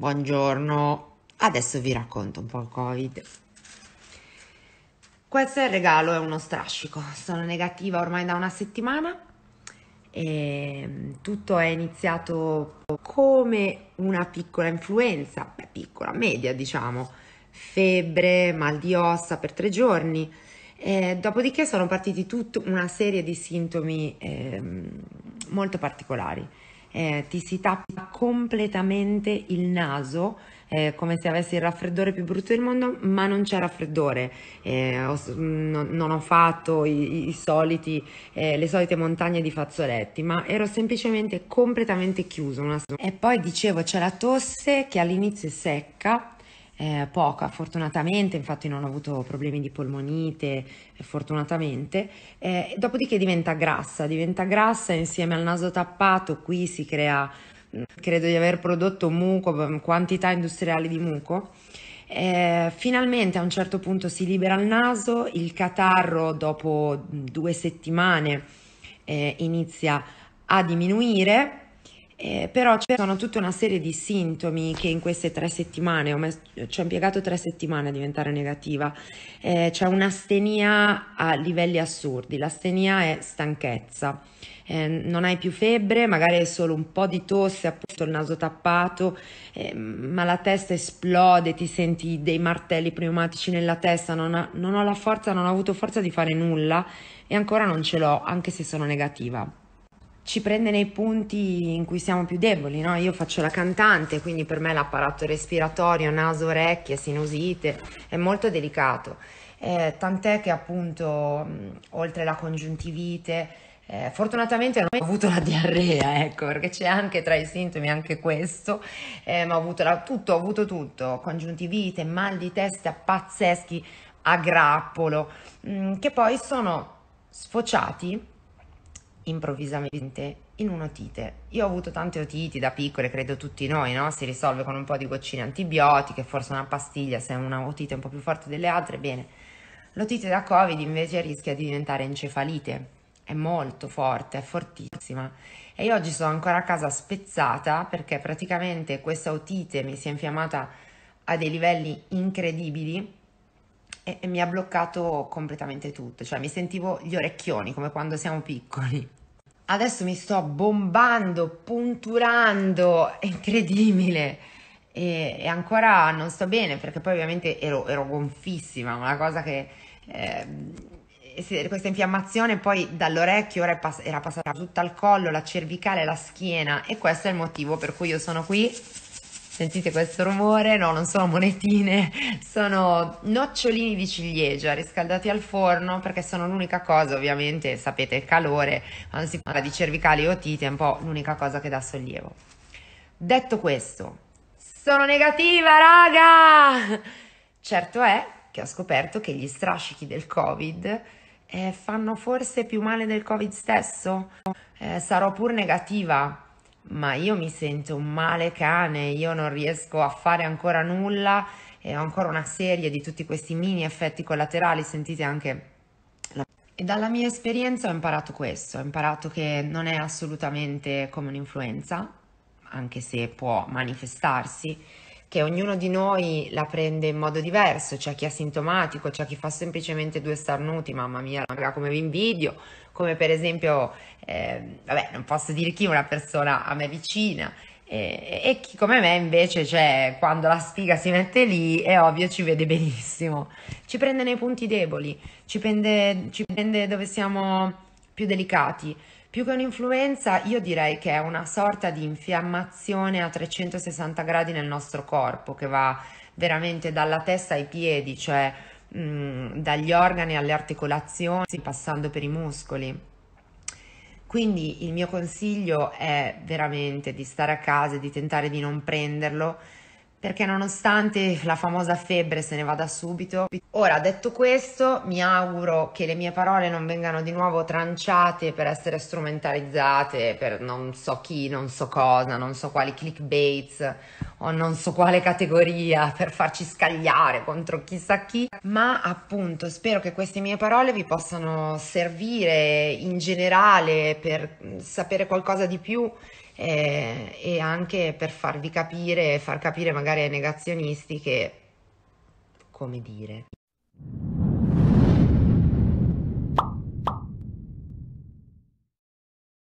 Buongiorno, adesso vi racconto un po' il Covid. Questo è il regalo, è uno strascico. Sono negativa ormai da una settimana e ehm, tutto è iniziato come una piccola influenza, beh, piccola, media diciamo, febbre, mal di ossa per tre giorni. E eh, dopodiché sono partiti tutta una serie di sintomi eh, molto particolari eh, ti si tappa completamente il naso eh, come se avessi il raffreddore più brutto del mondo, ma non c'è raffreddore. Eh, ho, non, non, ho fatto i, i soliti, eh, le solite montagne di fazzoletti, ma ero semplicemente completamente chiuso. Una... E poi dicevo c'è la tosse che all'inizio è secca, eh, poca, fortunatamente, infatti non ho avuto problemi di polmonite, eh, fortunatamente, eh, dopodiché diventa grassa, diventa grassa insieme al naso tappato, qui si crea, mm, credo di aver prodotto muco, quantità industriali di muco. Eh, finalmente a un certo punto si libera il naso, il catarro dopo due settimane eh, inizia a diminuire eh, però ci sono tutta una serie di sintomi che in queste tre settimane, messo, ci ho impiegato tre settimane a diventare negativa, eh, c'è un'astenia a livelli assurdi, l'astenia è stanchezza, eh, non hai più febbre, magari hai solo un po' di tosse, appunto il naso tappato, eh, ma la testa esplode, ti senti dei martelli pneumatici nella testa, non, ha, non ho la forza, non ho avuto forza di fare nulla e ancora non ce l'ho, anche se sono negativa ci prende nei punti in cui siamo più deboli, no? Io faccio la cantante, quindi per me l'apparato respiratorio, naso, orecchie, sinusite, è molto delicato. Eh, tant'è che appunto, oltre alla congiuntivite, eh, fortunatamente non ho avuto la diarrea, ecco, perché c'è anche tra i sintomi anche questo, eh, ma ho avuto la, tutto, ho avuto tutto, congiuntivite, mal di testa pazzeschi a grappolo, mh, che poi sono sfociati improvvisamente in un'otite. Io ho avuto tante otiti da piccole, credo tutti noi, no? Si risolve con un po' di goccine antibiotiche, forse una pastiglia se è una otite un po' più forte delle altre, bene. L'otite da Covid invece rischia di diventare encefalite. È molto forte, è fortissima. E io oggi sono ancora a casa spezzata perché praticamente questa otite mi si è infiammata a dei livelli incredibili e, mi ha bloccato completamente tutto, cioè mi sentivo gli orecchioni come quando siamo piccoli adesso mi sto bombando, punturando, è incredibile. E, e, ancora non sto bene perché poi ovviamente ero, ero gonfissima, una cosa che... Eh, questa infiammazione poi dall'orecchio era, pass- era passata tutta al collo, la cervicale, la schiena e questo è il motivo per cui io sono qui Sentite questo rumore? No, non sono monetine, sono nocciolini di ciliegia riscaldati al forno perché sono l'unica cosa, ovviamente sapete il calore, quando si parla di cervicali e otite è un po' l'unica cosa che dà sollievo. Detto questo, sono negativa raga! Certo è che ho scoperto che gli strascichi del covid eh, fanno forse più male del covid stesso, eh, sarò pur negativa ma io mi sento un male cane, io non riesco a fare ancora nulla e ho ancora una serie di tutti questi mini effetti collaterali, sentite anche... E dalla mia esperienza ho imparato questo, ho imparato che non è assolutamente come un'influenza, anche se può manifestarsi, che ognuno di noi la prende in modo diverso, c'è chi è asintomatico, c'è chi fa semplicemente due starnuti, mamma mia, raga, come vi invidio, come per esempio, eh, vabbè, non posso dire chi, è una persona a me vicina, eh, e chi come me invece, cioè, quando la spiga si mette lì, è ovvio, ci vede benissimo, ci prende nei punti deboli, ci prende, ci prende dove siamo più delicati, più che un'influenza, io direi che è una sorta di infiammazione a 360 gradi nel nostro corpo che va veramente dalla testa ai piedi, cioè mh, dagli organi alle articolazioni, passando per i muscoli. Quindi il mio consiglio è veramente di stare a casa e di tentare di non prenderlo perché nonostante la famosa febbre se ne vada subito. Ora, detto questo, mi auguro che le mie parole non vengano di nuovo tranciate per essere strumentalizzate per non so chi, non so cosa, non so quali clickbaits o non so quale categoria per farci scagliare contro chissà chi, ma appunto spero che queste mie parole vi possano servire in generale per mm, sapere qualcosa di più eh, e anche per farvi capire, far capire magari ai negazionisti che, come dire.